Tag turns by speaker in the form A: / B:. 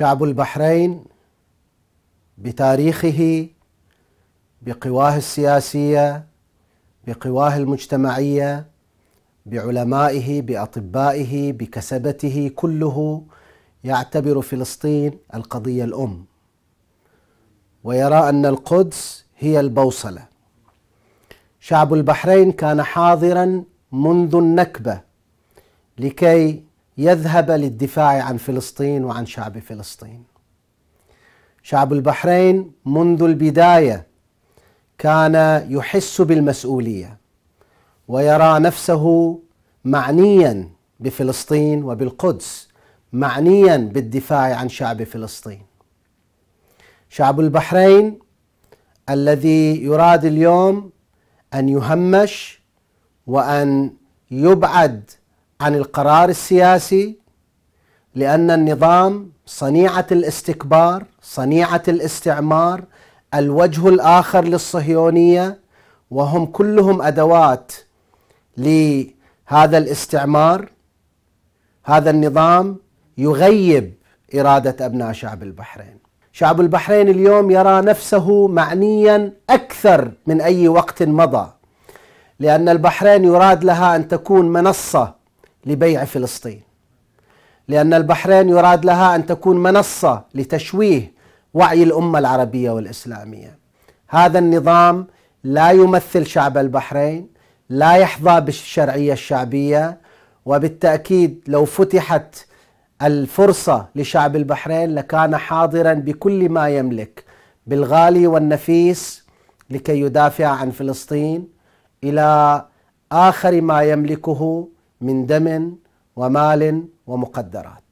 A: شعب البحرين بتاريخه بقواه السياسيه بقواه المجتمعيه بعلمائه باطبائه بكسبته كله يعتبر فلسطين القضيه الام ويرى ان القدس هي البوصله شعب البحرين كان حاضرا منذ النكبه لكي يذهب للدفاع عن فلسطين وعن شعب فلسطين. شعب البحرين منذ البدايه كان يحس بالمسؤوليه ويرى نفسه معنيا بفلسطين وبالقدس، معنيا بالدفاع عن شعب فلسطين. شعب البحرين الذي يراد اليوم ان يهمش وان يبعد عن القرار السياسي لأن النظام صنيعة الاستكبار صنيعة الاستعمار الوجه الآخر للصهيونية وهم كلهم أدوات لهذا الاستعمار هذا النظام يغيب إرادة أبناء شعب البحرين شعب البحرين اليوم يرى نفسه معنيا أكثر من أي وقت مضى لأن البحرين يراد لها أن تكون منصة لبيع فلسطين لأن البحرين يراد لها أن تكون منصة لتشويه وعي الأمة العربية والإسلامية هذا النظام لا يمثل شعب البحرين لا يحظى بالشرعية الشعبية وبالتأكيد لو فتحت الفرصة لشعب البحرين لكان حاضرا بكل ما يملك بالغالي والنفيس لكي يدافع عن فلسطين إلى آخر ما يملكه من دم ومال ومقدرات